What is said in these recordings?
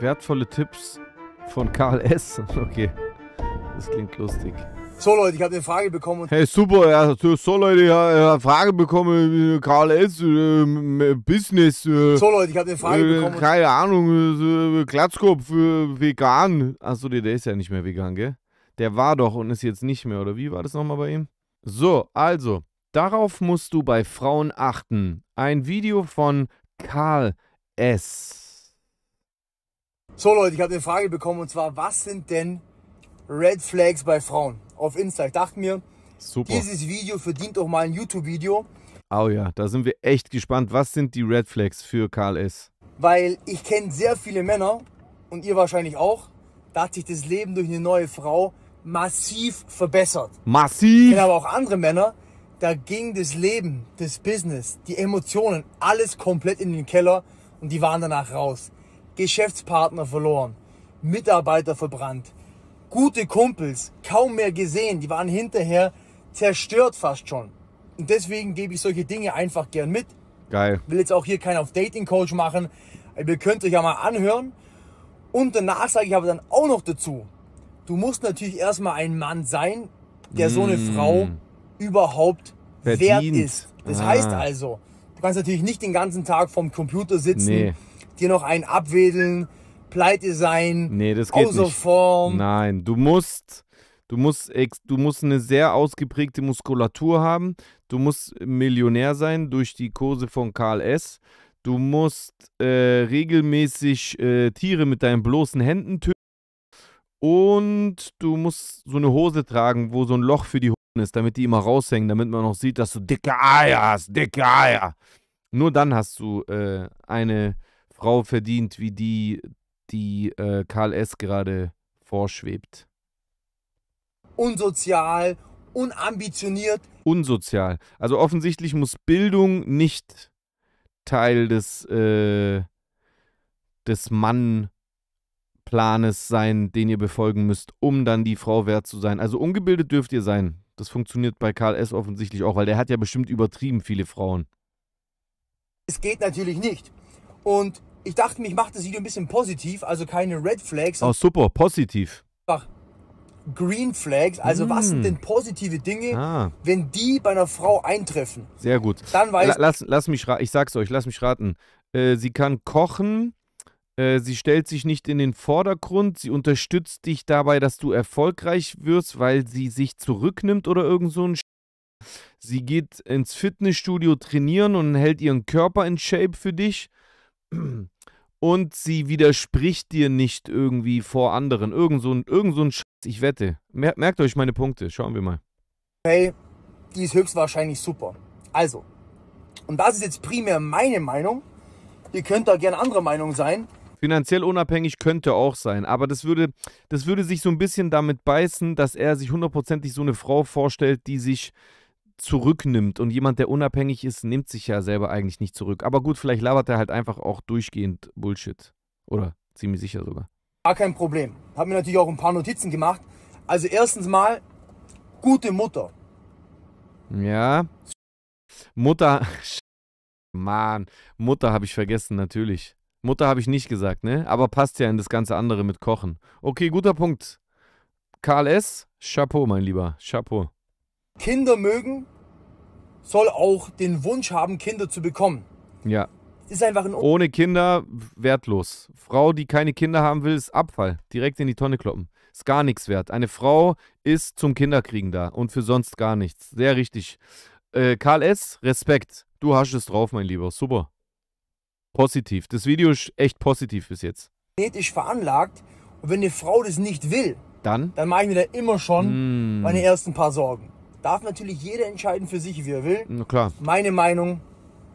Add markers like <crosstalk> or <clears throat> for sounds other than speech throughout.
Wertvolle Tipps von Karl S. <laughs> Okay, das klingt lustig. So Leute, ich habe eine Frage bekommen. Hey super, ja, so Leute, ich habe eine Frage bekommen, Karl S, äh, äh, Business. Äh, so Leute, ich habe eine Frage bekommen. Keine Ahnung, Glatzkopf, vegan. Achso, der ist ja nicht mehr vegan, gell? Der war doch und ist jetzt nicht mehr, oder wie war das nochmal bei ihm? So, also, darauf musst du bei Frauen achten. Ein Video von Karl S. So Leute, ich habe eine Frage bekommen und zwar, was sind denn Red Flags bei Frauen? Auf Insta. Ich dachte mir, Super. dieses Video verdient doch mal ein YouTube-Video. Oh ja, da sind wir echt gespannt. Was sind die Red Flags für Karl S? Weil ich kenne sehr viele Männer und ihr wahrscheinlich auch. Da hat sich das Leben durch eine neue Frau massiv verbessert. Massiv. Ich genau, aber auch andere Männer, da ging das Leben, das Business, die Emotionen, alles komplett in den Keller und die waren danach raus. Geschäftspartner verloren, Mitarbeiter verbrannt, gute Kumpels kaum mehr gesehen, die waren hinterher zerstört fast schon. Und deswegen gebe ich solche Dinge einfach gern mit. Geil. Will jetzt auch hier keinen auf Dating Coach machen. ihr könnt euch ja mal anhören. Und danach sage ich aber dann auch noch dazu, du musst natürlich erstmal ein Mann sein, der mm. so eine mm. Frau überhaupt Verdient. wert ist. Das ah. heißt also, du kannst natürlich nicht den ganzen Tag vorm Computer sitzen, nee. dir noch einen abwedeln, pleite sein, nee, das geht außer nicht. Form. Nein, du musst. Du musst, du musst eine sehr ausgeprägte Muskulatur haben. Du musst Millionär sein durch die Kurse von Karl S. Du musst äh, regelmäßig äh, Tiere mit deinen bloßen Händen töten. Und du musst so eine Hose tragen, wo so ein Loch für die Hosen ist, damit die immer raushängen, damit man auch sieht, dass du dicke Eier hast, dicke Eier. Nur dann hast du äh, eine Frau verdient, wie die, die äh, Karl S. gerade vorschwebt. Unsozial, unambitioniert. Unsozial. Also offensichtlich muss Bildung nicht Teil des, äh, des Mann Planes sein, den ihr befolgen müsst, um dann die Frau wert zu sein. Also ungebildet dürft ihr sein. Das funktioniert bei Karl S. offensichtlich auch, weil der hat ja bestimmt übertrieben viele Frauen. Es geht natürlich nicht. Und ich dachte mir, ich mache das Video ein bisschen positiv, also keine Red Flags. Oh, super, positiv. Einfach Green Flags, also hm. was sind denn positive Dinge, ah. wenn die bei einer Frau eintreffen? Sehr gut. Dann weiß L lass, lass mich raten, ich sag's euch, lass mich raten. Äh, sie kann kochen, äh, sie stellt sich nicht in den Vordergrund, sie unterstützt dich dabei, dass du erfolgreich wirst, weil sie sich zurücknimmt oder irgend so ein Sch Sie geht ins Fitnessstudio trainieren und hält ihren Körper in Shape für dich. <clears throat> Und sie widerspricht dir nicht irgendwie vor anderen. Irgend so ein, irgend so ein Sch ich wette. Merkt euch meine Punkte, schauen wir mal. Hey, die ist höchstwahrscheinlich super. Also, und das ist jetzt primär meine Meinung. Ihr könnt da gerne anderer Meinung sein Finanziell unabhängig könnte auch sein, aber das würde, das würde sich so ein bisschen damit beißen, dass er sich hundertprozentig so eine Frau vorstellt, die sich zurücknimmt. Und jemand, der unabhängig ist, nimmt sich ja selber eigentlich nicht zurück. Aber gut, vielleicht labert er halt einfach auch durchgehend Bullshit. Oder ziemlich sicher sogar. Gar kein Problem. Hab mir natürlich auch ein paar Notizen gemacht. Also erstens mal, gute Mutter. Ja. Mutter. <laughs> Mann, Mutter habe ich vergessen, natürlich. Mutter habe ich nicht gesagt, ne? Aber passt ja in das ganze andere mit Kochen. Okay, guter Punkt. Karl S., Chapeau, mein Lieber, Chapeau. Kinder mögen soll auch den Wunsch haben, Kinder zu bekommen. Ja. Ist einfach ein Ohne Kinder wertlos. Frau, die keine Kinder haben will, ist Abfall. Direkt in die Tonne kloppen. Ist gar nichts wert. Eine Frau ist zum Kinderkriegen da und für sonst gar nichts. Sehr richtig. Äh, Karl S., Respekt. Du hast es drauf, mein Lieber. Super positiv. Das Video ist echt positiv bis jetzt. Genetisch veranlagt. Und wenn eine Frau das nicht will, dann, dann mache ich mir da immer schon mm. meine ersten paar Sorgen. Darf natürlich jeder entscheiden für sich, wie er will. Na klar. Meine Meinung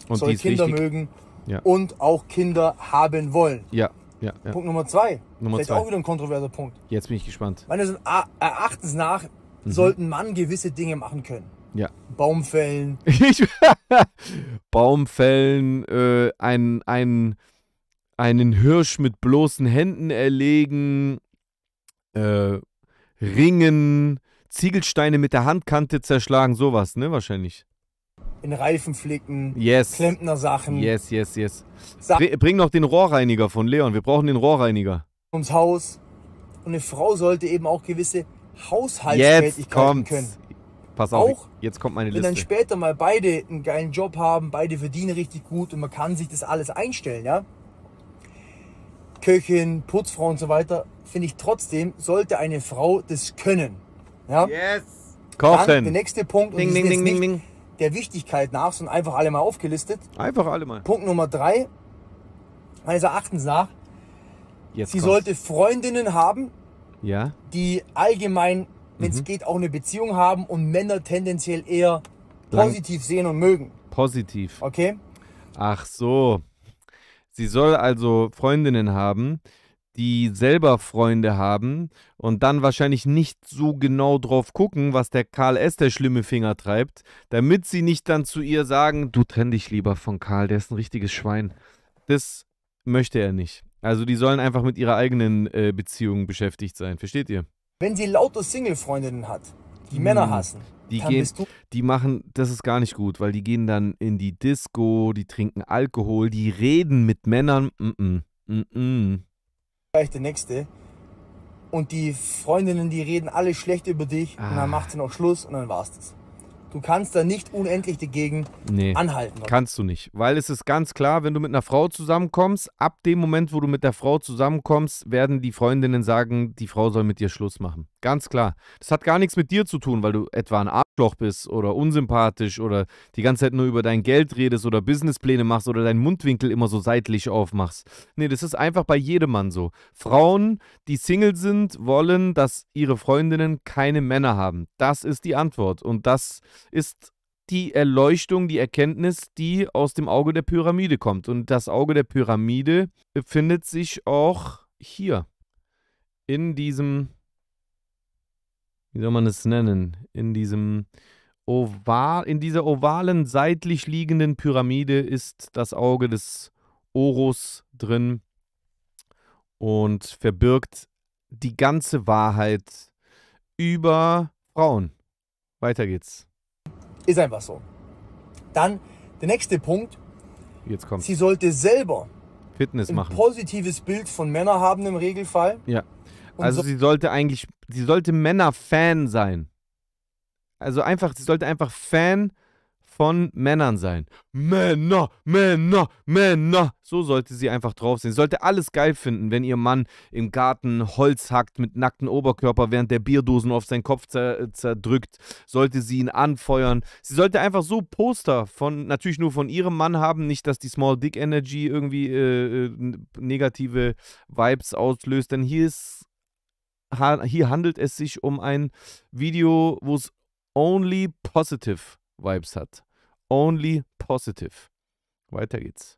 und soll Kinder wichtig. mögen ja. und auch Kinder haben wollen. Ja. Ja, ja. Punkt Nummer zwei. Nummer Vielleicht zwei. auch wieder ein kontroverser Punkt. Jetzt bin ich gespannt. Meines Erachtens nach mhm. sollten Mann gewisse Dinge machen können. Ja. Baumfällen. <laughs> <laughs> Baumfällen, äh, ein, ein, einen Hirsch mit bloßen Händen erlegen, äh, Ringen, Ziegelsteine mit der Handkante zerschlagen, sowas, ne, wahrscheinlich. In Reifen flicken, yes. Klempner-Sachen. Yes, yes, yes. Sa Bring noch den Rohrreiniger von Leon, wir brauchen den Rohrreiniger. Ums Haus. Und eine Frau sollte eben auch gewisse Haushaltstätigkeiten können. Pass auf, auch, jetzt kommt meine Liste. Wenn dann später mal beide einen geilen Job haben, beide verdienen richtig gut und man kann sich das alles einstellen, ja. Köchin, Putzfrau und so weiter, finde ich trotzdem, sollte eine Frau das können. Ja? Yes! Kochen! der nächste Punkt, ding, ding, ding, ding, der Wichtigkeit nach, sind einfach alle mal aufgelistet. Einfach alle mal. Punkt Nummer drei, meines Erachtens nach, jetzt sie kommt's. sollte Freundinnen haben, ja. die allgemein wenn es mhm. geht, auch eine Beziehung haben und Männer tendenziell eher Lang positiv sehen und mögen. Positiv. Okay. Ach so. Sie soll also Freundinnen haben, die selber Freunde haben und dann wahrscheinlich nicht so genau drauf gucken, was der Karl S. der schlimme Finger treibt, damit sie nicht dann zu ihr sagen, du trenn dich lieber von Karl, der ist ein richtiges Schwein. Das möchte er nicht. Also die sollen einfach mit ihrer eigenen äh, Beziehung beschäftigt sein. Versteht ihr? Wenn sie lauter Single-Freundinnen hat, die hm. Männer hassen, die Dann gehen, die machen, das ist gar nicht gut, weil die gehen dann in die Disco, die trinken Alkohol, die reden mit Männern. Vielleicht mm, mm, mm, der nächste. Und die Freundinnen, die reden alle schlecht über dich ah. und dann ah. macht sie noch Schluss und dann war's das. Du kannst da nicht unendlich dagegen nee, anhalten. Kannst du nicht. Weil es ist ganz klar, wenn du mit einer Frau zusammenkommst, ab dem Moment, wo du mit der Frau zusammenkommst, werden die Freundinnen sagen, die Frau soll mit dir Schluss machen. Ganz klar. Das hat gar nichts mit dir zu tun, weil du etwa ein Arschloch bist oder unsympathisch oder die ganze Zeit nur über dein Geld redest oder Businesspläne machst oder deinen Mundwinkel immer so seitlich aufmachst. Nee, das ist einfach bei jedem Mann so. Frauen, die Single sind, wollen, dass ihre Freundinnen keine Männer haben. Das ist die Antwort. Und das ist die Erleuchtung, die Erkenntnis, die aus dem Auge der Pyramide kommt. Und das Auge der Pyramide befindet sich auch hier in diesem wie soll man es nennen, in diesem oval, in dieser ovalen seitlich liegenden Pyramide ist das Auge des Oros drin und verbirgt die ganze Wahrheit über Frauen. Weiter geht's. Ist einfach so. Dann der nächste Punkt. Jetzt kommt. Sie sollte selber Fitness ein machen. positives Bild von Männern haben im Regelfall. Ja also so sie sollte eigentlich, sie sollte Männerfan sein. Also einfach, sie sollte einfach Fan von Männern sein. Männer, Männer, Männer. So sollte sie einfach drauf sein. Sie sollte alles geil finden, wenn ihr Mann im Garten Holz hackt mit nacktem Oberkörper, während der Bierdosen auf seinen Kopf äh, zerdrückt. Sollte sie ihn anfeuern. Sie sollte einfach so Poster von, natürlich nur von ihrem Mann haben. Nicht, dass die Small Dick Energy irgendwie äh, äh negative Vibes auslöst. Denn hier ist hier handelt es sich um ein Video, wo es only positive Vibes hat. Only positive. Weiter geht's.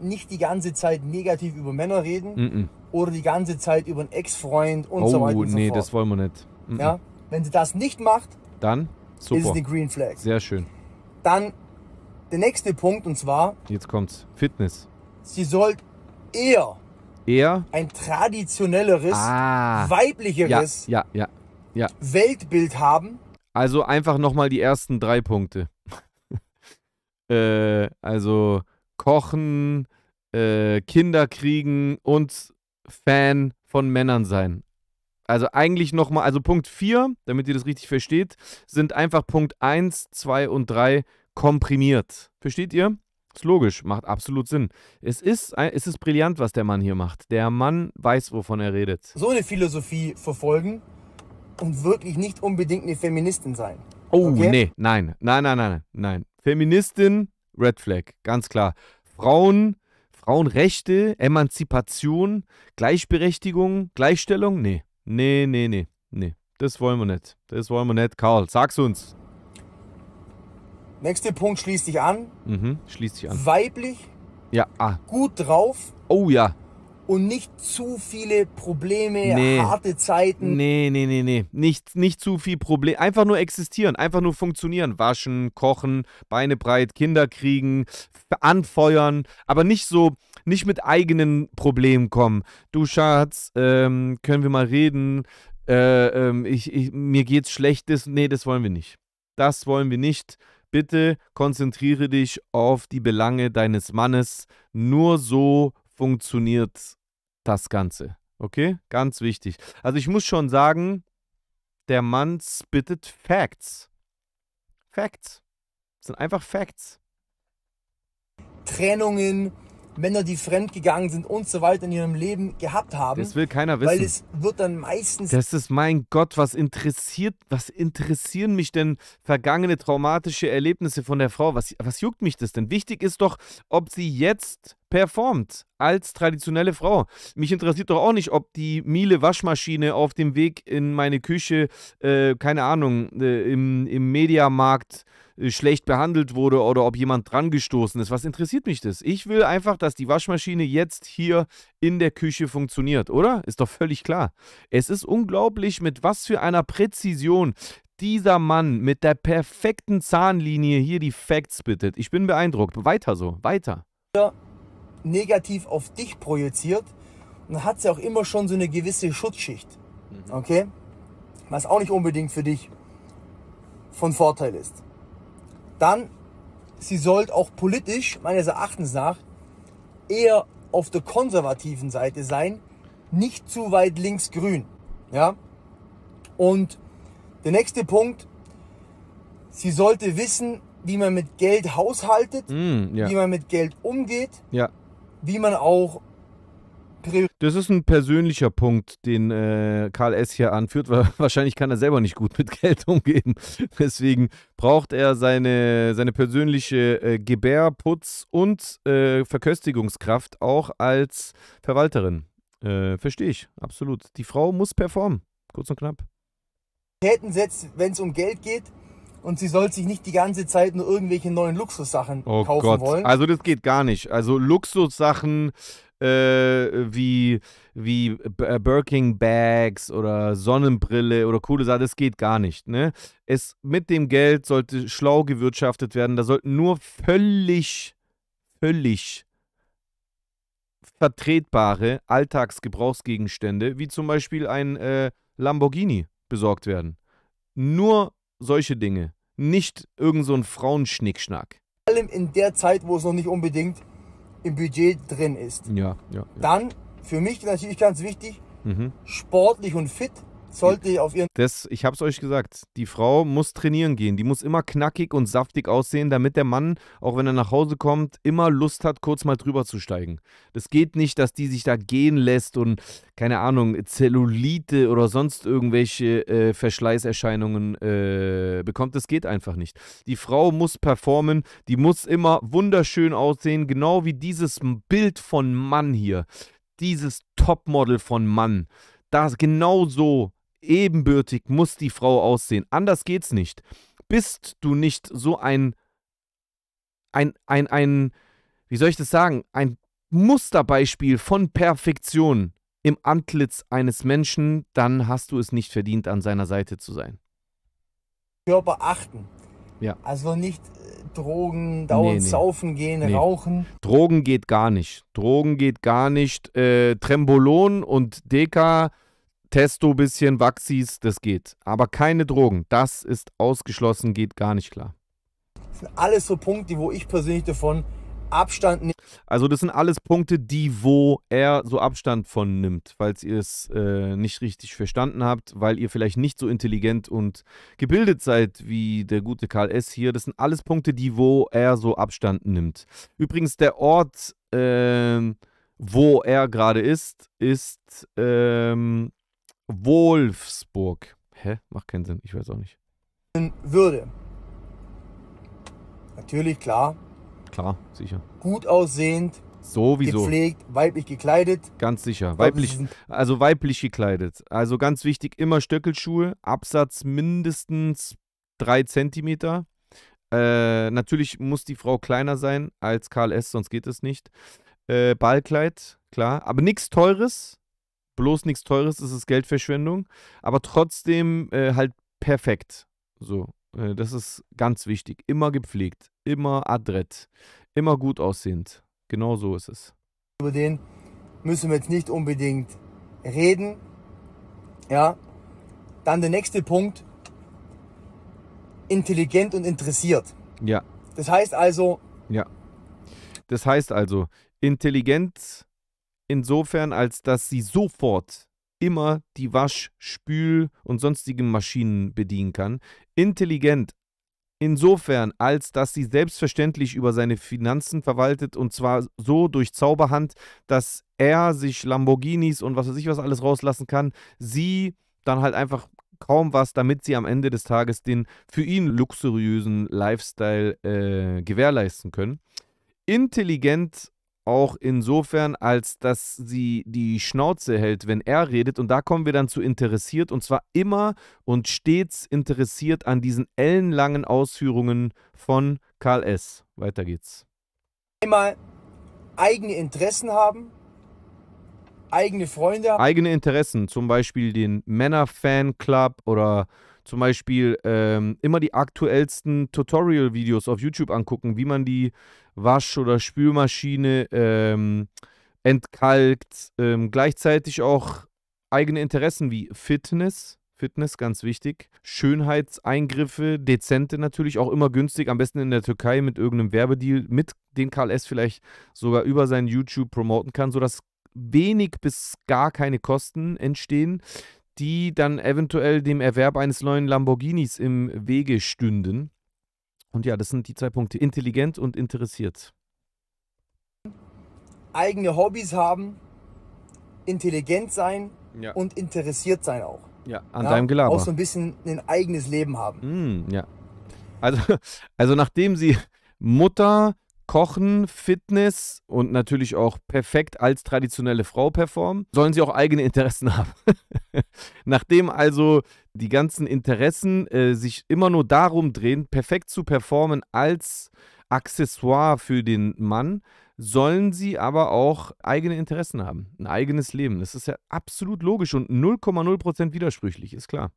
Nicht die ganze Zeit negativ über Männer reden mm -mm. oder die ganze Zeit über einen Ex-Freund und oh, so weiter. Oh, nee, so das wollen wir nicht. Mm ja? Wenn sie das nicht macht, dann super. ist es eine Green Flag. Sehr schön. Dann der nächste Punkt und zwar. Jetzt kommt's. Fitness. Sie sollte eher eher ein traditionelleres, ah, weiblicheres ja, ja, ja, Weltbild haben. Also einfach nochmal die ersten drei Punkte. <laughs> äh, also kochen, äh, Kinder kriegen und Fan von Männern sein. Also eigentlich nochmal, also Punkt 4, damit ihr das richtig versteht, sind einfach Punkt 1, 2 und 3 komprimiert. Versteht ihr? Ist logisch, macht absolut Sinn. Es ist, es ist brillant, was der Mann hier macht. Der Mann weiß, wovon er redet. So eine Philosophie verfolgen und wirklich nicht unbedingt eine Feministin sein. Oh, okay? nee, nein, nein, nein, nein, nein. Feministin, Red Flag, ganz klar. Frauen, Frauenrechte, Emanzipation, Gleichberechtigung, Gleichstellung, nee. Nee, nee, nee, nee. Das wollen wir nicht. Das wollen wir nicht, Karl. Sag's uns. Nächster Punkt schließt dich an. Mhm, schließt dich an. Weiblich. Ja, ah. Gut drauf. Oh ja. Und nicht zu viele Probleme, nee. harte Zeiten. Nee, nee, nee, nee. Nicht, nicht zu viel Probleme. Einfach nur existieren, einfach nur funktionieren. Waschen, kochen, Beine breit, Kinder kriegen, anfeuern. Aber nicht so, nicht mit eigenen Problemen kommen. Du Schatz, ähm, können wir mal reden? Äh, ähm, ich, ich, mir geht's schlecht. Das, nee, das wollen wir nicht. Das wollen wir nicht. Bitte konzentriere dich auf die Belange deines Mannes. Nur so funktioniert das Ganze. Okay? Ganz wichtig. Also ich muss schon sagen, der Mann spittet Facts. Facts. Das sind einfach Facts. Trennungen Männer, die fremdgegangen sind und so weiter in ihrem Leben gehabt haben. Das will keiner wissen. Weil es wird dann meistens. Das ist mein Gott, was interessiert, was interessieren mich denn vergangene traumatische Erlebnisse von der Frau? Was, was juckt mich das denn? Wichtig ist doch, ob sie jetzt performt als traditionelle Frau. Mich interessiert doch auch nicht, ob die Miele Waschmaschine auf dem Weg in meine Küche, äh, keine Ahnung, äh, im, im Mediamarkt äh, schlecht behandelt wurde oder ob jemand dran gestoßen ist. Was interessiert mich das? Ich will einfach, dass die Waschmaschine jetzt hier in der Küche funktioniert, oder? Ist doch völlig klar. Es ist unglaublich, mit was für einer Präzision dieser Mann mit der perfekten Zahnlinie hier die Facts bittet. Ich bin beeindruckt. Weiter so, weiter. Ja negativ auf dich projiziert. Und dann hat sie auch immer schon so eine gewisse Schutzschicht. Mhm. Okay? Was auch nicht unbedingt für dich von Vorteil ist. Dann, sie sollte auch politisch, meines Erachtens nach, eher auf der konservativen Seite sein, nicht zu weit links-grün. Ja? Und der nächste Punkt, sie sollte wissen, wie man mit Geld haushaltet, mm, ja. wie man mit Geld umgeht. Ja wie man auch das ist ein persönlicher Punkt, den äh, Karl S. hier anführt, weil <laughs> wahrscheinlich kann er selber nicht gut mit Geld umgehen. <laughs> Deswegen braucht er seine, seine persönliche äh, Gebärputz- und äh, Verköstigungskraft auch als Verwalterin. Äh, verstehe ich, absolut. Die Frau muss performen, kurz und knapp. Täten wenn es um Geld geht, und sie soll sich nicht die ganze Zeit nur irgendwelche neuen Luxussachen oh kaufen Gott. wollen. Also das geht gar nicht. Also Luxussachen äh, wie, wie äh, Birkin Bags oder Sonnenbrille oder coole Sachen, das geht gar nicht. Ne? Es, mit dem Geld sollte schlau gewirtschaftet werden. Da sollten nur völlig, völlig vertretbare Alltagsgebrauchsgegenstände, wie zum Beispiel ein äh, Lamborghini, besorgt werden. Nur solche Dinge nicht irgend so ein Frauenschnickschnack. Vor allem in der Zeit, wo es noch nicht unbedingt im Budget drin ist. Ja, ja. ja. Dann für mich natürlich ganz wichtig, mhm. sportlich und fit sollte ich auf ihren. Das, ich hab's euch gesagt. Die Frau muss trainieren gehen. Die muss immer knackig und saftig aussehen, damit der Mann, auch wenn er nach Hause kommt, immer Lust hat, kurz mal drüber zu steigen. Das geht nicht, dass die sich da gehen lässt und, keine Ahnung, Zellulite oder sonst irgendwelche äh, Verschleißerscheinungen äh, bekommt. Das geht einfach nicht. Die Frau muss performen. Die muss immer wunderschön aussehen. Genau wie dieses Bild von Mann hier. Dieses Topmodel von Mann das genau so Ebenbürtig muss die Frau aussehen. Anders geht's nicht. Bist du nicht so ein, ein, ein, ein, wie soll ich das sagen, ein Musterbeispiel von Perfektion im Antlitz eines Menschen, dann hast du es nicht verdient, an seiner Seite zu sein. Körper achten. Ja. Also nicht äh, Drogen, dauernd nee, nee. saufen gehen, nee. rauchen. Drogen geht gar nicht. Drogen geht gar nicht. Äh, Trembolon und Deka Testo bisschen, Waxis, das geht. Aber keine Drogen, das ist ausgeschlossen, geht gar nicht klar. Das sind alles so Punkte, wo ich persönlich davon Abstand nehme. Also das sind alles Punkte, die wo er so Abstand von nimmt, falls ihr es äh, nicht richtig verstanden habt, weil ihr vielleicht nicht so intelligent und gebildet seid wie der gute Karl S. hier. Das sind alles Punkte, die wo er so Abstand nimmt. Übrigens der Ort, äh, wo er gerade ist, ist ähm, Wolfsburg. Hä? Macht keinen Sinn, ich weiß auch nicht. Würde. Natürlich, klar. Klar, sicher. Gut aussehend. Sowieso. Gepflegt, weiblich gekleidet. Ganz sicher. Weiblich, also weiblich gekleidet. Also ganz wichtig, immer Stöckelschuhe, Absatz mindestens 3 cm. Äh, natürlich muss die Frau kleiner sein als Karl S., sonst geht es nicht. Äh, Ballkleid, klar. Aber nichts Teures, bloß nichts Teures, es ist Geldverschwendung, aber trotzdem äh, halt perfekt. So, äh, das ist ganz wichtig. Immer gepflegt, immer adrett, immer gut aussehend. Genau so ist es. Über den müssen wir jetzt nicht unbedingt reden. Ja, dann der nächste Punkt: intelligent und interessiert. Ja. Das heißt also. Ja. Das heißt also, Intelligenz insofern, als dass sie sofort immer die Wasch-, Spül- und sonstigen Maschinen bedienen kann. Intelligent, insofern, als dass sie selbstverständlich über seine Finanzen verwaltet und zwar so durch Zauberhand, dass er sich Lamborghinis und was weiß ich was alles rauslassen kann, sie dann halt einfach kaum was, damit sie am Ende des Tages den für ihn luxuriösen Lifestyle äh, gewährleisten können. Intelligent auch insofern, als dass sie die Schnauze hält, wenn er redet. Und da kommen wir dann zu interessiert und zwar immer und stets interessiert an diesen ellenlangen Ausführungen von Karl S. Weiter geht's. Einmal eigene Interessen haben, eigene Freunde haben. Eigene Interessen, zum Beispiel den Männer-Fan-Club oder zum Beispiel ähm, immer die aktuellsten Tutorial-Videos auf YouTube angucken, wie man die Wasch- oder Spülmaschine ähm, entkalkt. Ähm, gleichzeitig auch eigene Interessen wie Fitness. Fitness, ganz wichtig. Schönheitseingriffe, dezente natürlich, auch immer günstig, am besten in der Türkei mit irgendeinem Werbedeal, mit den KLS vielleicht sogar über sein YouTube promoten kann, sodass wenig bis gar keine Kosten entstehen die dann eventuell dem Erwerb eines neuen Lamborghinis im Wege stünden. Und ja, das sind die zwei Punkte, intelligent und interessiert. Eigene Hobbys haben, intelligent sein ja. und interessiert sein auch. Ja, an ja, deinem Gelaber. Auch so ein bisschen ein eigenes Leben haben. Mm, ja. Also, <laughs> also nachdem sie Mutter, Kochen, Fitness und natürlich auch perfekt als traditionelle Frau performen, sollen sie auch eigene Interessen <laughs> haben. Nachdem also die ganzen Interessen äh, sich immer nur darum drehen, perfekt zu performen als Accessoire für den Mann, sollen sie aber auch eigene Interessen haben, ein eigenes Leben. Das ist ja absolut logisch und 0,0% widersprüchlich, ist klar.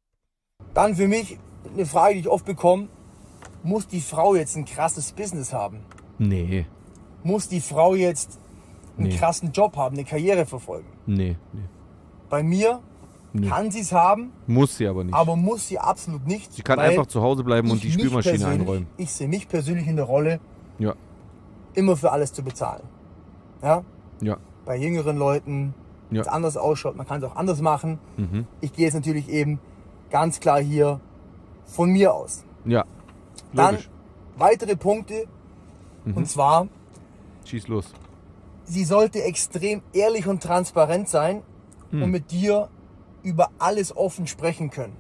Dann für mich eine Frage, die ich oft bekomme, muss die Frau jetzt ein krasses Business haben? Nee. Muss die Frau jetzt einen nee. krassen Job haben, eine Karriere verfolgen? Nee, nee. Bei mir nee. kann sie es haben. Muss sie aber nicht. Aber muss sie absolut nicht. Sie kann einfach zu Hause bleiben und die Spülmaschine einräumen. Ich sehe mich persönlich in der Rolle, ja. immer für alles zu bezahlen. Ja? Ja. Bei jüngeren Leuten, ja. es anders ausschaut, man kann es auch anders machen. Mhm. Ich gehe jetzt natürlich eben ganz klar hier von mir aus. Ja. Logisch. Dann weitere Punkte, Mhm. Und zwar. Schieß los. Sie sollte extrem ehrlich und transparent sein mhm. und mit dir über alles offen sprechen können.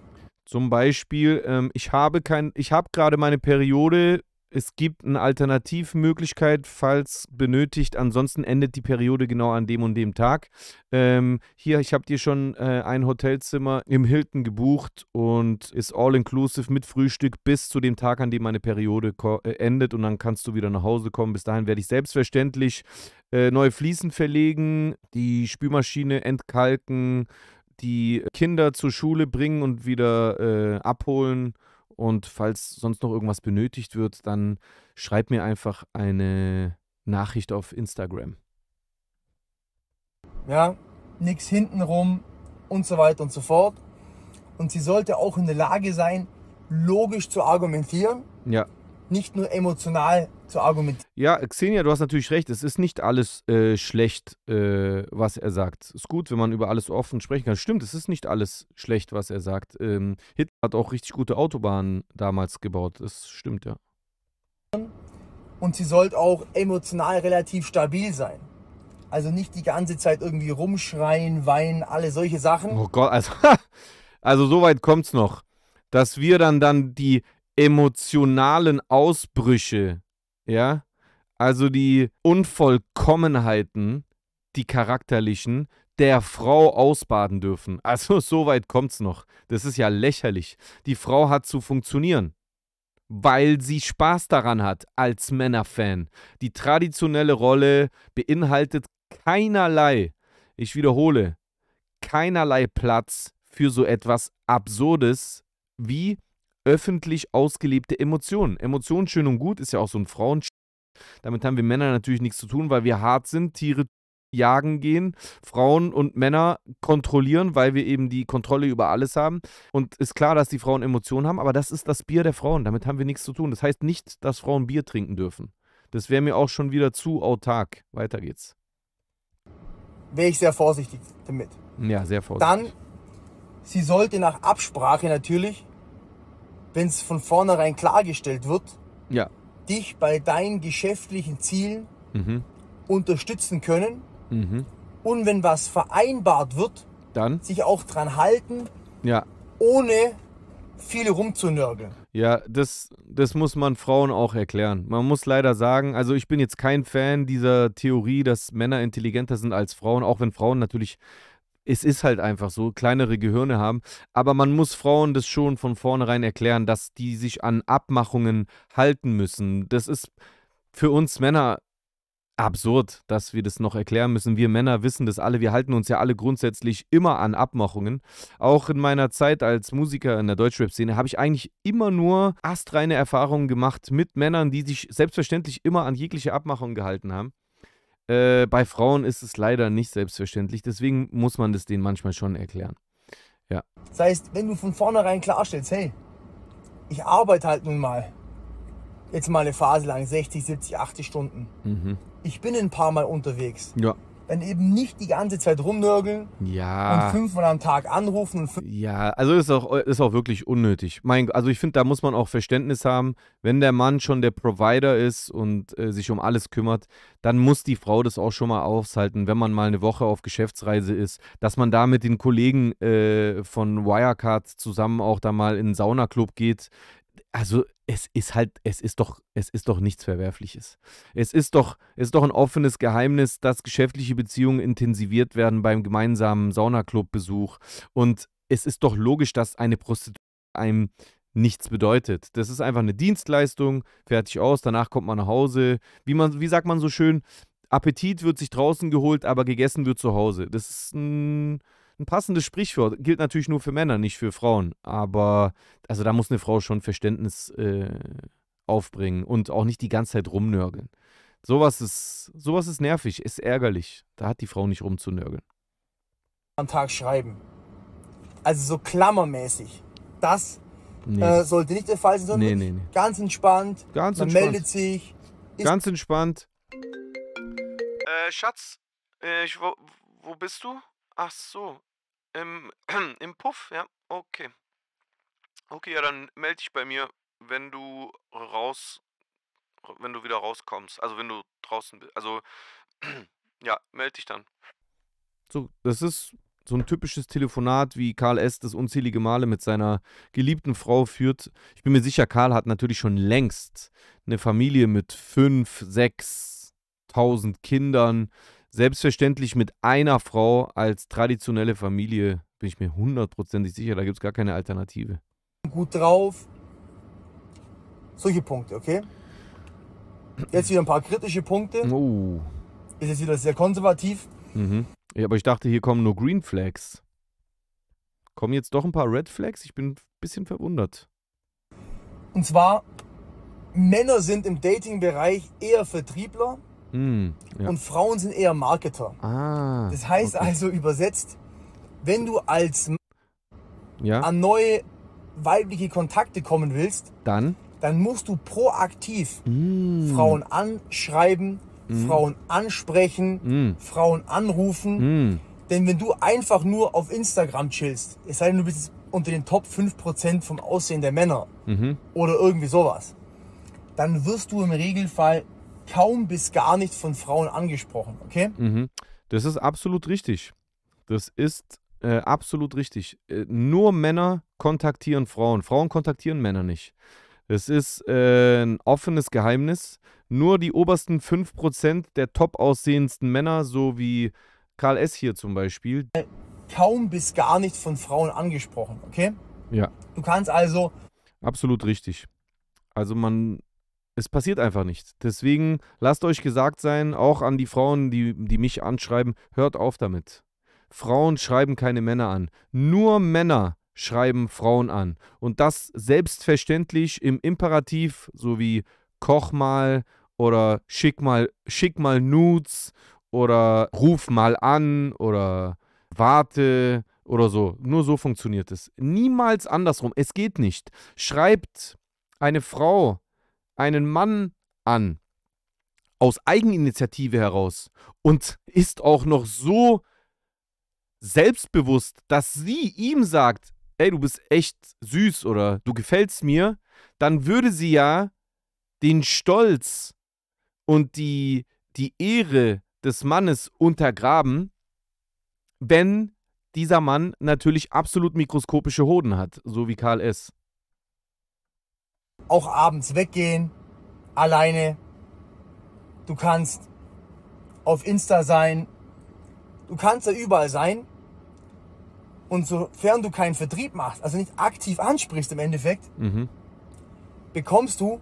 Zum Beispiel, ähm, ich habe kein, ich habe gerade meine Periode, es gibt eine Alternativmöglichkeit, falls benötigt. Ansonsten endet die Periode genau an dem und dem Tag. Ähm, hier, ich habe dir schon äh, ein Hotelzimmer im Hilton gebucht und ist all inclusive mit Frühstück bis zu dem Tag, an dem meine Periode äh, endet und dann kannst du wieder nach Hause kommen. Bis dahin werde ich selbstverständlich äh, neue Fliesen verlegen, die Spülmaschine entkalken, die Kinder zur Schule bringen und wieder äh, abholen und falls sonst noch irgendwas benötigt wird, dann schreib mir einfach eine Nachricht auf Instagram. Ja, nichts hintenrum und so weiter und so fort. Und sie sollte auch in der Lage sein, logisch zu argumentieren. Ja nicht nur emotional zu argumentieren. Ja, Xenia, du hast natürlich recht. Es ist nicht alles äh, schlecht, äh, was er sagt. Es ist gut, wenn man über alles offen sprechen kann. Stimmt, es ist nicht alles schlecht, was er sagt. Ähm, Hitler hat auch richtig gute Autobahnen damals gebaut. Das stimmt, ja. Und sie sollte auch emotional relativ stabil sein. Also nicht die ganze Zeit irgendwie rumschreien, weinen, alle solche Sachen. Oh Gott, also, <laughs> also so weit kommt es noch. Dass wir dann, dann die emotionalen Ausbrüche, ja, also die Unvollkommenheiten, die charakterlichen, der Frau ausbaden dürfen. <laughs> Also so weit kommt es noch. Das ist ja lächerlich. Die Frau hat zu funktionieren, weil sie Spaß daran hat als Männerfan. Die traditionelle Rolle beinhaltet keinerlei, ich wiederhole, keinerlei Platz für so etwas Absurdes wie öffentlich ausgelebte Emotionen. Emotionen schön und gut ist ja auch so ein Frauen. Damit haben wir Männer natürlich nichts zu tun, weil wir hart sind, Tiere jagen gehen, Frauen und Männer kontrollieren, weil wir eben die Kontrolle über alles haben. Und ist klar, dass die Frauen Emotionen haben, aber das ist das Bier der Frauen. Damit haben wir nichts zu tun. Das heißt nicht, dass Frauen Bier trinken dürfen. Das wäre mir auch schon wieder zu autark. Weiter geht's. Wäre ich sehr vorsichtig damit. Ja, sehr vorsichtig. Dann, sie sollte nach Absprache natürlich wenn es von vornherein klargestellt wird, ja. dich bei deinen geschäftlichen Zielen mhm. unterstützen können mhm. und wenn was vereinbart wird, dann sich auch dran halten, ja. ohne viele rumzunörgeln. Ja, das, das muss man Frauen auch erklären. Man muss leider sagen, also ich bin jetzt kein Fan dieser Theorie, dass Männer intelligenter sind als Frauen, auch wenn Frauen natürlich es ist halt einfach so, kleinere Gehirne haben. Aber man muss Frauen das schon von vornherein erklären, dass die sich an Abmachungen halten müssen. Das ist für uns Männer absurd, dass wir das noch erklären müssen. Wir Männer wissen das alle. Wir halten uns ja alle grundsätzlich immer an Abmachungen. Auch in meiner Zeit als Musiker in der Deutschrap-Szene habe ich eigentlich immer nur astreine Erfahrungen gemacht mit Männern, die sich selbstverständlich immer an jegliche Abmachungen gehalten haben. Äh, bei Frauen ist es leider nicht selbstverständlich, deswegen muss man das denen manchmal schon erklären. Ja. Das heißt, wenn du von vornherein klarstellst, hey, ich arbeite halt nun mal jetzt mal eine Phase lang 60, 70, 80 Stunden. Mhm. Ich bin ein paar Mal unterwegs. Ja dann eben nicht die ganze Zeit rumnörgeln ja. und fünfmal am Tag anrufen. ja, also ist auch, ist auch wirklich unnötig. Mein, also ich finde, da muss man auch Verständnis haben, wenn der Mann schon der Provider ist und äh, sich um alles kümmert, dann muss die Frau das auch schon mal aushalten, wenn man mal eine Woche auf Geschäftsreise ist, dass man da mit den Kollegen äh, von Wirecard zusammen auch da mal in den Saunaclub geht, also es ist halt, es ist doch, es ist doch nichts Verwerfliches. Es ist doch, es ist doch ein offenes Geheimnis, dass geschäftliche Beziehungen intensiviert werden beim gemeinsamen Saunaclub-Besuch. Und es ist doch logisch, dass eine Prostitution einem nichts bedeutet. Das ist einfach eine Dienstleistung, fertig aus, danach kommt man nach Hause. Wie, man, wie sagt man so schön, Appetit wird sich draußen geholt, aber gegessen wird zu Hause. Das ist ein ein passendes Sprichwort. Gilt natürlich nur für Männer, nicht für Frauen. Aber also da muss eine Frau schon Verständnis äh, aufbringen und auch nicht die ganze Zeit rumnörgeln. Sowas ist, sowas ist nervig, ist ärgerlich. Da hat die Frau nicht rumzunörgeln. Am Tag schreiben. Also so klammermäßig. Das nee. äh, sollte nicht der Fall sein, sondern nee, nee, ganz entspannt. Ganz man entspannt. meldet sich. Ganz entspannt. Äh, Schatz, äh, ich, wo, wo bist du? Ach so, im, <clears throat> im Puff, ja, okay. Okay, ja, dann melde dich bei mir, wenn du raus, wenn du wieder rauskommst. Also wenn du draußen bist. Also, <clears throat> ja, melde dich dann. So, das ist so ein typisches Telefonat, wie Karl S. das unzählige Male mit seiner geliebten Frau führt. Ich bin mir sicher, Karl hat natürlich schon längst eine Familie mit fünf, sechs, tausend Kindern, selbstverständlich mit einer Frau als traditionelle Familie, bin ich mir hundertprozentig sicher, da gibt es gar keine Alternative. Gut drauf, solche Punkte, okay? Jetzt wieder ein paar kritische Punkte. Oh. Ist jetzt wieder sehr konservativ. Mhm. Ja, aber ich dachte, hier kommen nur Green Flags. Kommen jetzt doch ein paar Red Flags? Ich bin ein bisschen verwundert. Und zwar, Männer sind im Dating-Bereich eher Vertriebler hm, ja. Und Frauen sind eher Marketer. Ah, das heißt okay. also übersetzt, wenn du als ja. an neue weibliche Kontakte kommen willst, dann, dann musst du proaktiv mm. Frauen anschreiben, mm. Frauen ansprechen, mm. Frauen anrufen. Denn wenn du einfach nur auf Instagram chillst, es sei denn, du bist unter den Top 5% vom Aussehen der Männer mhm. oder irgendwie sowas, dann wirst du im Regelfall kaum bis gar nicht von Frauen angesprochen, okay? Mhm. Das ist absolut richtig. Das ist äh, absolut richtig. Äh, nur Männer kontaktieren Frauen. Frauen kontaktieren Männer nicht. Es ist äh, ein offenes Geheimnis. Nur die obersten 5% der top aussehendsten Männer, so wie Karl S. hier zum Beispiel. Äh, kaum bis gar nicht von Frauen angesprochen, okay? Ja. Du kannst also. Absolut richtig. Also man es passiert einfach nicht. Deswegen lasst euch gesagt sein, auch an die Frauen, die, die mich anschreiben, hört auf damit. Frauen schreiben keine Männer an. Nur Männer schreiben Frauen an. Und das selbstverständlich im Imperativ, so wie koch mal oder schick mal, schick mal Nudes oder ruf mal an oder warte oder so. Nur so funktioniert es. Niemals andersrum. Es geht nicht. Schreibt eine Frau einen Mann an, aus Eigeninitiative heraus und ist auch noch so selbstbewusst, dass sie ihm sagt, ey, du bist echt süß oder du gefällst mir, dann würde sie ja den Stolz und die, die Ehre des Mannes untergraben, wenn dieser Mann natürlich absolut mikroskopische Hoden hat, so wie Karl S auch abends weggehen, alleine. Du kannst auf Insta sein. Du kannst da überall sein. Und sofern du keinen Vertrieb machst, also nicht aktiv ansprichst im Endeffekt, mhm. bekommst du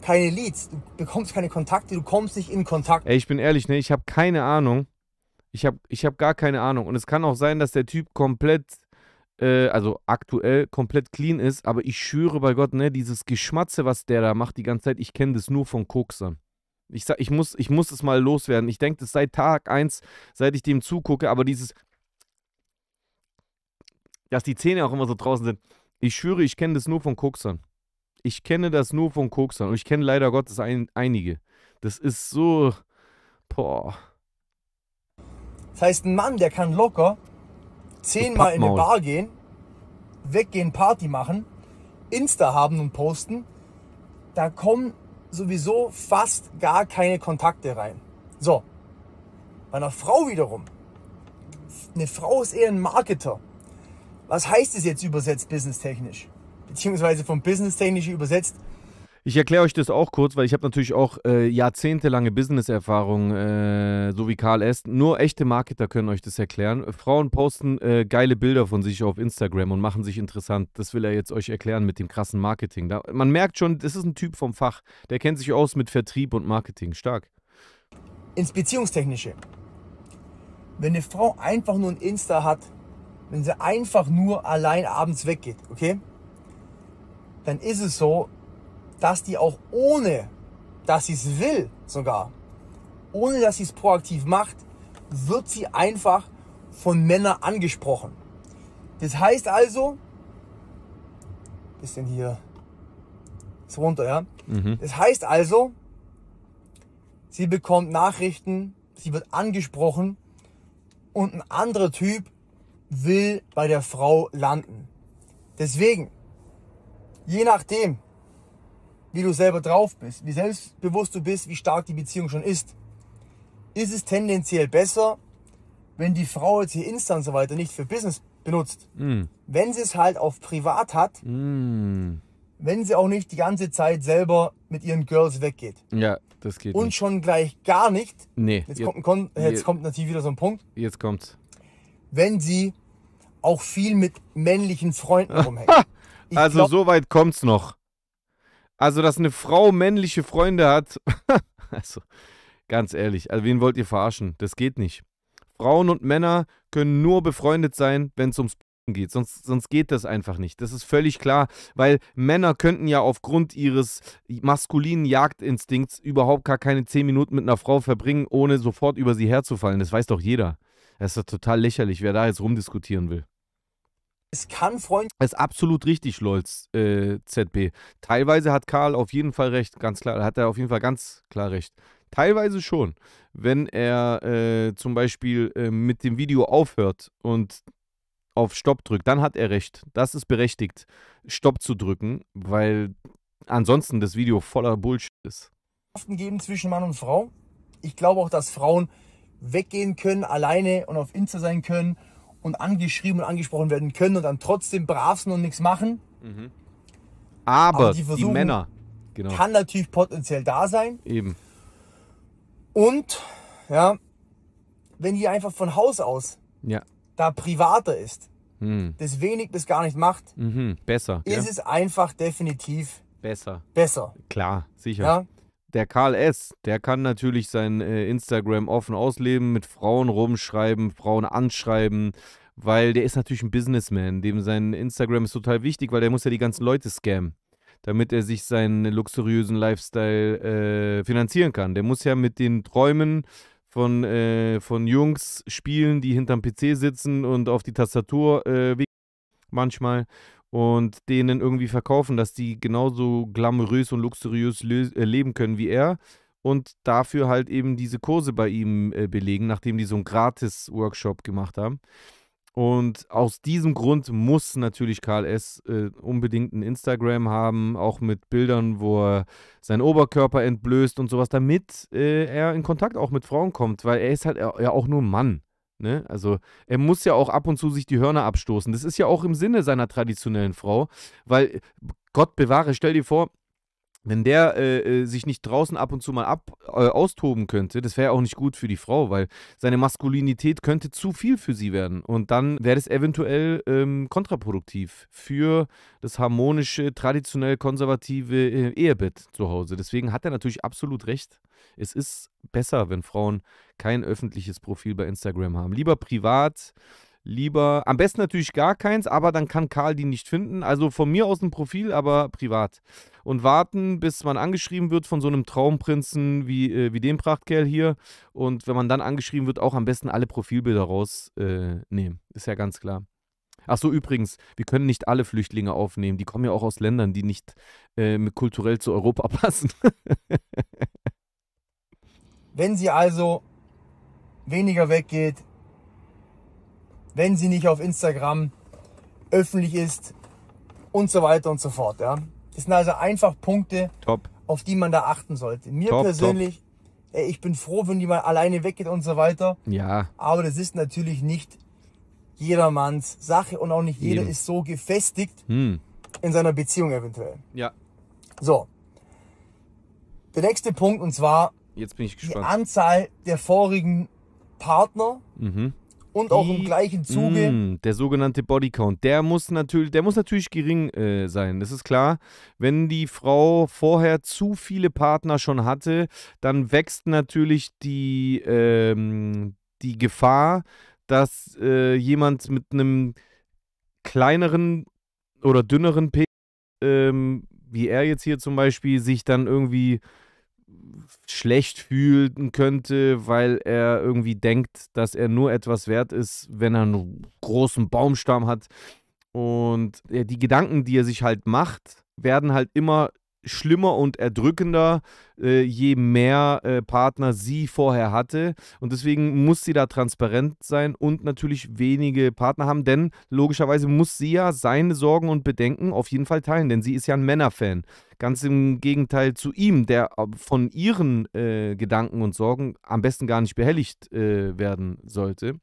keine Leads, du bekommst keine Kontakte, du kommst nicht in Kontakt. Ey, ich bin ehrlich, ne? ich habe keine Ahnung. Ich habe ich hab gar keine Ahnung. Und es kann auch sein, dass der Typ komplett äh, also aktuell komplett clean ist, aber ich schwöre bei Gott, ne, dieses Geschmatze, was der da macht die ganze Zeit, ich kenne das nur von Koksern. Ich, ich, muss, ich muss es mal loswerden. Ich denke, das seit Tag 1, seit ich dem zugucke, aber dieses, dass die Zähne auch immer so draußen sind. Ich schwöre, ich kenne das nur von Koksern. Ich kenne das nur von Koksern und ich kenne leider Gottes ein, einige. Das ist so, boah. Das heißt, ein Mann, der kann locker zehnmal in eine Bar gehen, weggehen, Party machen, Insta haben und posten, da kommen sowieso fast gar keine Kontakte rein. So, bei einer Frau wiederum. Eine Frau ist eher ein Marketer. Was heißt es jetzt übersetzt businesstechnisch? Beziehungsweise vom businesstechnischen übersetzt ich erkläre euch das auch kurz, weil ich habe natürlich auch äh, jahrzehntelange Business-Erfahrung, äh, so wie Karl S. Nur echte Marketer können euch das erklären. Frauen posten äh, geile Bilder von sich auf Instagram und machen sich interessant. Das will er jetzt euch erklären mit dem krassen Marketing. Da, man merkt schon, das ist ein Typ vom Fach. Der kennt sich aus mit Vertrieb und Marketing. Stark. Ins Beziehungstechnische. Wenn eine Frau einfach nur ein Insta hat, wenn sie einfach nur allein abends weggeht, okay? Dann ist es so, dass die auch ohne, dass sie es will sogar, ohne dass sie es proaktiv macht, wird sie einfach von Männern angesprochen. Das heißt also, bisschen hier ist runter, ja. Mhm. Das heißt also, sie bekommt Nachrichten, sie wird angesprochen und ein anderer Typ will bei der Frau landen. Deswegen, je nachdem, wie du selber drauf bist, wie selbstbewusst du bist, wie stark die Beziehung schon ist, ist es tendenziell besser, wenn die Frau jetzt hier Insta und so weiter nicht für Business benutzt. Mm. Wenn sie es halt auf privat hat, mm. wenn sie auch nicht die ganze Zeit selber mit ihren Girls weggeht. Ja, das geht. Und nicht. schon gleich gar nicht. Nee. Jetzt, jetzt kommt, äh, jetzt, kommt natürlich wieder so ein Punkt. Jetzt kommt's. Wenn sie auch viel mit männlichen Freunden <laughs> rumhängt. also glaub, so weit kommt's noch. Also, dass eine Frau männliche Freunde hat. <laughs> also, ganz ehrlich, also wen wollt ihr verarschen? Das geht nicht. Frauen und Männer können nur befreundet sein, wenn es ums geht. Sonst, sonst geht das einfach nicht. Das ist völlig klar, weil Männer könnten ja aufgrund ihres maskulinen Jagdinstinkts überhaupt gar keine 10 Minuten mit einer Frau verbringen, ohne sofort über sie herzufallen. Das weiß doch jeder. Das ist doch total lächerlich, wer da jetzt rumdiskutieren will. Es kann Freundschaft. Das ist absolut richtig, Lolz, äh, ZB. Teilweise hat Karl auf jeden Fall recht, ganz klar. Hat er auf jeden Fall ganz klar recht. Teilweise schon. Wenn er äh, zum Beispiel äh, mit dem Video aufhört und auf Stopp drückt, dann hat er recht. Das ist berechtigt, Stopp zu drücken, weil ansonsten das Video voller Bullshit ist. Geben zwischen Mann und Frau. Ich glaube auch, dass Frauen weggehen können, alleine und auf Insta sein können und angeschrieben und angesprochen werden können und dann trotzdem brav sind und nichts machen. Mhm. Aber, Aber die, die, Männer genau. kann natürlich potenziell da sein. Eben. Und ja, wenn die einfach von Haus aus ja. da privater ist, hm. das wenig bis gar nicht macht, mhm. besser. Ist ja? es einfach definitiv besser. Besser. Klar, sicher. Ja? der Karl S., der kann natürlich sein äh, Instagram offen ausleben, mit Frauen rumschreiben, Frauen anschreiben, weil der ist natürlich ein Businessman, dem sein Instagram ist total wichtig, weil der muss ja die ganzen Leute scammen, damit er sich seinen luxuriösen Lifestyle äh, finanzieren kann. Der muss ja mit den Träumen von, äh, von Jungs spielen, die hinterm PC sitzen und auf die Tastatur äh, manchmal und denen irgendwie verkaufen, dass die genauso glamourös und luxuriös äh, leben können wie er und dafür halt eben diese Kurse bei ihm äh, belegen, nachdem die so einen Gratis-Workshop gemacht haben. Und aus diesem Grund muss natürlich Karl S. Äh, unbedingt ein Instagram haben, auch mit Bildern, wo er seinen Oberkörper entblößt und sowas, damit äh, er in Kontakt auch mit Frauen kommt, weil er ist halt ja auch nur Mann. Ne? Also er muss ja auch ab und zu sich die Hörner abstoßen. Das ist ja auch im Sinne seiner traditionellen Frau, weil Gott bewahre, stell dir vor, wenn der äh, äh, sich nicht draußen ab und zu mal ab, äh, austoben könnte, das wäre ja auch nicht gut für die Frau, weil seine Maskulinität könnte zu viel für sie werden. Und dann wäre das eventuell ähm, kontraproduktiv für das harmonische, traditionell konservative äh, Ehebett zu Hause. Deswegen hat er natürlich absolut recht. Es ist besser, wenn Frauen kein öffentliches Profil bei Instagram haben. Lieber privat lieber, am besten natürlich gar keins, aber dann kann Karl die nicht finden. Also von mir aus ein Profil, aber privat. Und warten, bis man angeschrieben wird von so einem Traumprinzen wie, äh, wie dem Prachtkerl hier. Und wenn man dann angeschrieben wird, auch am besten alle Profilbilder rausnehmen. Äh, Ist ja ganz klar. Ach so, übrigens, wir können nicht alle Flüchtlinge aufnehmen. Die kommen ja auch aus Ländern, die nicht äh, kulturell zu Europa <laughs> passen. wenn sie also weniger weggeht, wenn sie nicht auf Instagram öffentlich ist und so weiter und so fort. Ja. Das sind also einfach Punkte, top. auf die man da achten sollte. Mir top, persönlich, top. Ey, ich bin froh, wenn die mal alleine weggeht und so weiter. Ja. Aber das ist natürlich nicht jedermanns Sache und auch nicht jeder Eben. ist so gefestigt hm. in seiner Beziehung eventuell. Ja. So. Der nächste Punkt und zwar Jetzt bin ich gespannt. die Anzahl der vorigen Partner mhm und die, auch im gleichen Zuge. Mh, mm, der sogenannte Bodycount, der muss natürlich, der muss natürlich gering äh, sein. Das ist klar. Wenn die Frau vorher zu viele Partner schon hatte, dann wächst natürlich die, ähm, die Gefahr, dass äh, jemand mit einem kleineren oder dünneren P, ähm, wie er jetzt hier zum Beispiel, sich dann irgendwie schlecht fühlen könnte, weil er irgendwie denkt, dass er nur etwas wert ist, wenn er einen großen Baumstamm hat. Und die Gedanken, die er sich halt macht, werden halt immer schlimmer und erdrückender, äh, je mehr äh, Partner sie vorher hatte. Und deswegen muss sie da transparent sein und natürlich wenige Partner haben, denn logischerweise muss sie ja seine Sorgen und Bedenken auf jeden Fall teilen, denn sie ist ja ein Männerfan. Ganz im Gegenteil zu ihm, der von ihren äh, Gedanken und Sorgen am besten gar nicht behelligt äh, werden sollte.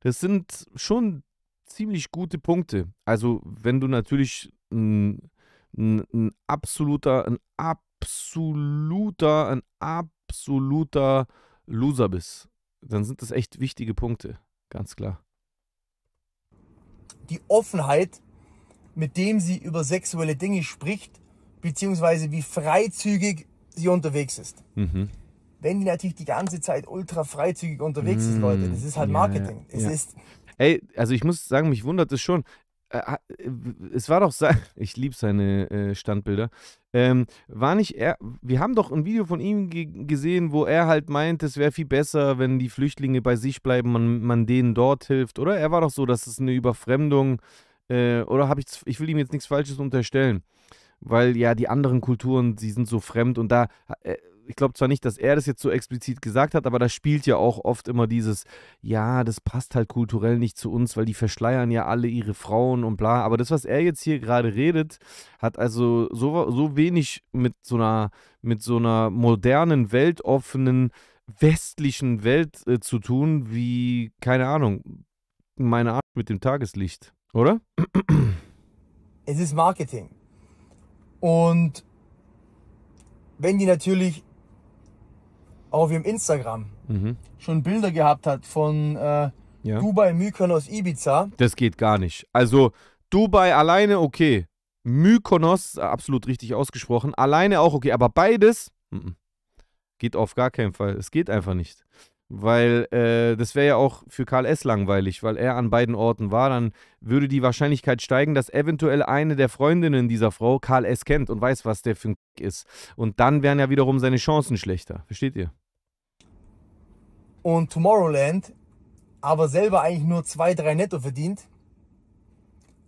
Das sind schon ziemlich gute Punkte. Also wenn du natürlich... Mh, ein, ein absoluter, ein absoluter, ein absoluter Loser bist, dann sind das echt wichtige Punkte, ganz klar. Die Offenheit, mit dem sie über sexuelle Dinge spricht, beziehungsweise wie freizügig sie unterwegs ist. Mhm. Wenn die natürlich die ganze Zeit ultra freizügig unterwegs mhm. ist, Leute, das ist halt mm, Marketing. ja. Es ja. ist Ey, also ich muss sagen, mich wundert es schon äh, äh es war doch sein, <laughs> ich liebe seine äh, Standbilder. Ähm, war nicht er, wir haben doch ein Video von ihm gesehen, wo er halt meint, es wäre viel besser, wenn die Flüchtlinge bei sich bleiben, man, man denen dort hilft, oder? Er war doch so, dass es eine Überfremdung, äh, oder habe ich, ich will ihm jetzt nichts Falsches unterstellen, weil ja die anderen Kulturen, sie sind so fremd und da äh, ich glaube zwar nicht, dass er das jetzt so explizit gesagt hat, aber da spielt ja auch oft immer dieses, ja, das passt halt kulturell nicht zu uns, weil die verschleiern ja alle ihre Frauen und bla. Aber das, was er jetzt hier gerade redet, hat also so, so wenig mit so einer, mit so einer modernen, weltoffenen, westlichen Welt äh, zu tun, wie, keine Ahnung, meine Art mit dem Tageslicht, oder? Es ist Marketing. Und wenn die natürlich auf ihrem Instagram mhm. schon Bilder gehabt hat von äh, ja. Dubai, Mykonos, Ibiza. Das geht gar nicht. Also Dubai alleine okay. Mykonos, absolut richtig ausgesprochen, alleine auch okay, aber beides m -m. geht auf gar keinen Fall. Es geht einfach nicht. Weil äh, das wäre ja auch für Karl S. langweilig, weil er an beiden Orten war. Dann würde die Wahrscheinlichkeit steigen, dass eventuell eine der Freundinnen dieser Frau Karl S. kennt und weiß, was der für ein K ist. Und dann wären ja wiederum seine Chancen schlechter. Versteht ihr? Und Tomorrowland aber selber eigentlich nur zwei, drei netto verdient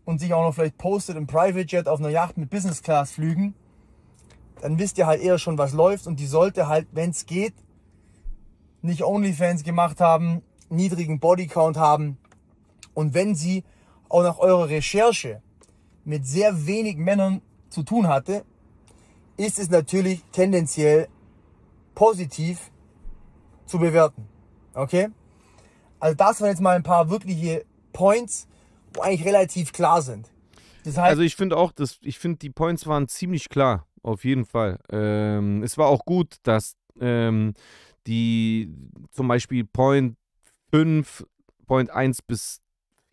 und sich auch noch vielleicht postet im Private Jet auf einer Yacht mit Business Class Flügen, dann wisst ihr halt eher schon, was läuft und die sollte halt, wenn es geht, nicht OnlyFans gemacht haben, niedrigen Bodycount haben und wenn sie auch nach eurer Recherche mit sehr wenig Männern zu tun hatte, ist es natürlich tendenziell positiv zu bewerten. Okay? Also das waren jetzt mal ein paar wirkliche Points, wo eigentlich relativ klar sind. Das heißt, also ich finde auch, dass ich finde die Points waren ziemlich klar, auf jeden Fall. Ähm, es war auch gut, dass ähm, die zum Beispiel Point 5, Point 1 bis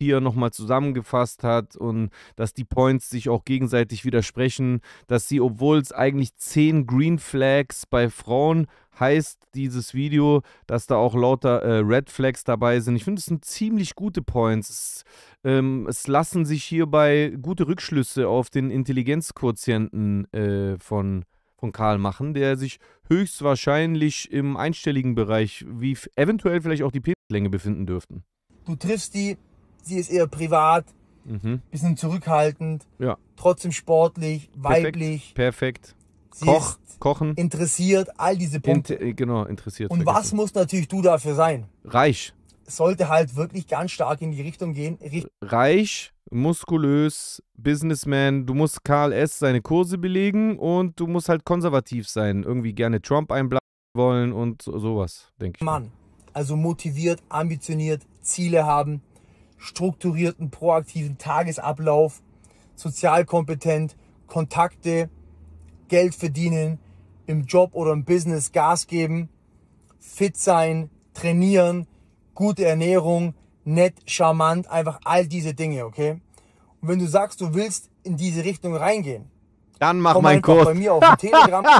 4 nochmal zusammengefasst hat und dass die Points sich auch gegenseitig widersprechen, dass sie, obwohl es eigentlich 10 Green Flags bei Frauen heißt, dieses Video, dass da auch lauter äh, Red Flags dabei sind. Ich finde, es sind ziemlich gute Points. Es, ähm, es, lassen sich hierbei gute Rückschlüsse auf den Intelligenzquotienten äh, von von Karl machen, der sich höchstwahrscheinlich im einstelligen Bereich, wie eventuell vielleicht auch die Penislänge befinden dürften. Du triffst die, sie ist eher privat, mhm. bisschen zurückhaltend, ja. trotzdem sportlich, weiblich. Perfekt. perfekt. Sie Koch, kochen. Interessiert, all diese Punkte. Inter äh, genau, interessiert. Und vergessen. was muss natürlich du dafür sein? Reich. Sollte halt wirklich ganz stark in die Richtung gehen. Reich, muskulös, Businessman, du musst KLS seine Kurse belegen und du musst halt konservativ sein, irgendwie gerne Trump einblasen wollen und sowas, denke ich. Mann, also motiviert, ambitioniert, Ziele haben, strukturierten, proaktiven Tagesablauf, sozialkompetent, Kontakte, Geld verdienen, im Job oder im Business Gas geben, fit sein, trainieren, gute Ernährung, nett, charmant, einfach all diese Dinge, okay? Und wenn du sagst, du willst in diese Richtung reingehen, dann mach komm meinen Kurs. bei mir auf den Telegram. <laughs>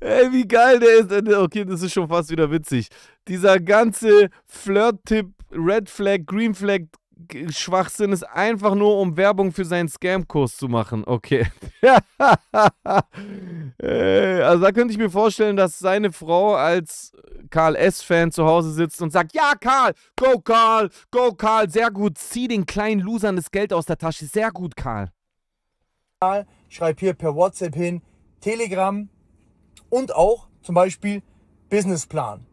Ey, wie geil der ist. Äh, okay, das ist schon fast wieder witzig. Dieser ganze Flirt-Tipp, Red Flag, Green Flag, Schwachsinn ist einfach nur, um Werbung für seinen Scam-Kurs zu machen. Okay. <laughs> Also da könnte ich mir vorstellen, dass seine Frau als äh, Karl S-Fan zu Hause sitzt und sagt, ja Karl, go Karl, go Karl, sehr gut, zieh den kleinen Losern das Geld aus der Tasche, sehr gut Karl. Karl, schreib hier per WhatsApp hin, Telegram und auch zum Beispiel Businessplan.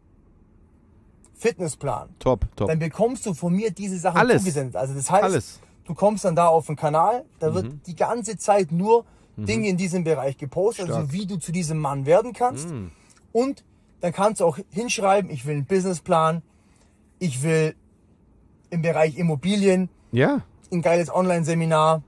Fitnessplan. Top, top. Dann bekommst du von mir diese Sachen Alles. zugesendet. Also das heißt, Alles. du kommst dann da auf den Kanal, da wird mhm. die ganze Zeit nur mhm. Dinge in diesem Bereich gepostet, also Stark. also wie du zu diesem Mann werden kannst. Mhm. Und dann kannst du auch hinschreiben, ich will einen Businessplan, ich will im Bereich Immobilien ja. ein geiles Online-Seminar,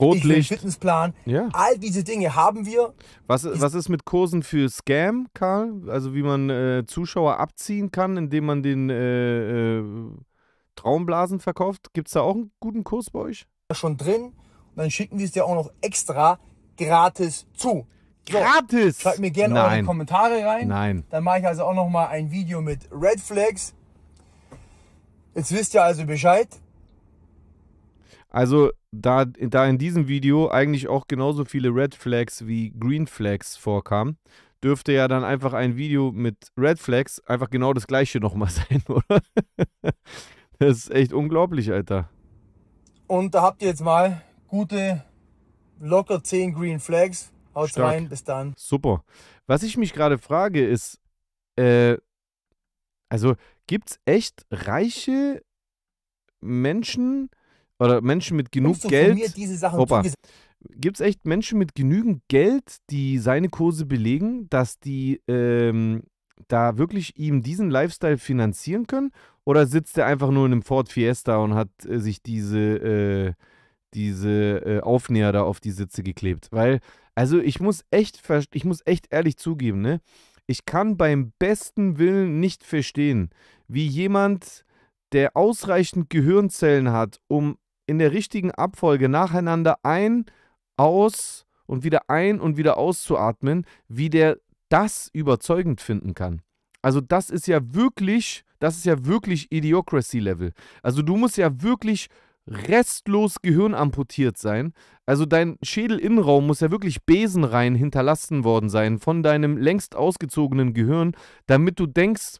Rotlicht. Fitnessplan. Ja. All diese Dinge haben wir. Was, was ist mit Kursen für Scam, Karl? Also wie man äh, Zuschauer abziehen kann, indem man den äh, äh, Traumblasen verkauft. Gibt es da auch einen guten Kurs bei euch? Schon drin dann schicken wir es dir auch noch extra gratis zu. So, gratis? Schreibt mir gerne Nein. eure Kommentare rein. Nein. Dann mache ich also auch noch mal ein Video mit Red Flags. Jetzt wisst ihr also Bescheid. Also, da, da in diesem Video eigentlich auch genauso viele Red Flags wie Green Flags vorkamen, dürfte ja dann einfach ein Video mit Red Flags einfach genau das gleiche nochmal <laughs> sein, oder? Das ist echt unglaublich, Alter. Und da habt ihr jetzt mal gute, locker 10 Green Flags. Haut rein, bis dann. Super. Was ich mich gerade frage ist, äh, also gibt es echt reiche Menschen oder Menschen mit genug Geld? Gibt es echt Menschen mit genügend Geld, die seine Kurse belegen, dass die ähm, da wirklich ihm diesen Lifestyle finanzieren können? Oder sitzt er einfach nur in einem Ford Fiesta und hat äh, sich diese äh, diese äh, Aufnäher da auf die Sitze geklebt. Weil, also ich muss echt, ich muss echt ehrlich zugeben, ne? Ich kann beim besten Willen nicht verstehen, wie jemand, der ausreichend Gehirnzellen hat, um in der richtigen Abfolge nacheinander ein, aus und wieder ein und wieder auszuatmen, wie der das überzeugend finden kann. Also das ist ja wirklich, das ist ja wirklich Idiocracy-Level. Also du musst ja wirklich restlos gehirnamputiert sein. Also dein Schädelinnenraum muss ja wirklich besenrein hinterlassen worden sein von deinem längst ausgezogenen Gehirn, damit du denkst,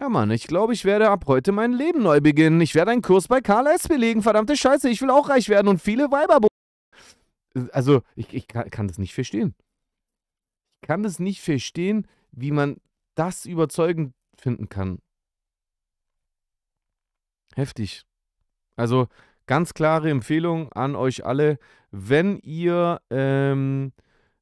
ja Mann, ich glaube, ich werde ab heute mein Leben neu beginnen. Ich werde einen Kurs bei Karl S. belegen. Verdammte Scheiße, ich will auch reich werden und viele Weiber. Also, ich, ich kann, kann das nicht verstehen. Ich kann das nicht verstehen, wie man das überzeugend finden kann. Heftig. Also ganz klare Empfehlung an euch alle, wenn ihr, ähm,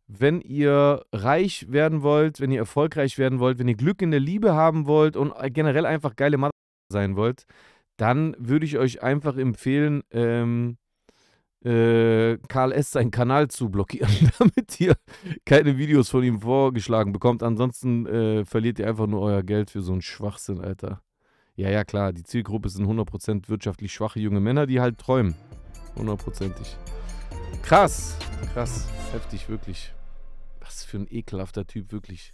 wenn ihr reich werden wollt, wenn ihr erfolgreich werden wollt, wenn ihr Glück in der Liebe haben wollt und äh, generell einfach geile Mann sein wollt, dann würde ich euch einfach empfehlen, ähm, äh, Karl S. seinen Kanal zu blockieren, <laughs> damit ihr keine Videos von ihm vorgeschlagen bekommt. Ansonsten äh, verliert ihr einfach nur euer Geld für so einen Schwachsinn, Alter. Ja, ja, klar, die Zielgruppe sind 100% wirtschaftlich schwache junge Männer, die halt träumen. Hundertprozentig. Krass, krass, heftig, wirklich. Was für ein ekelhafter Typ, wirklich.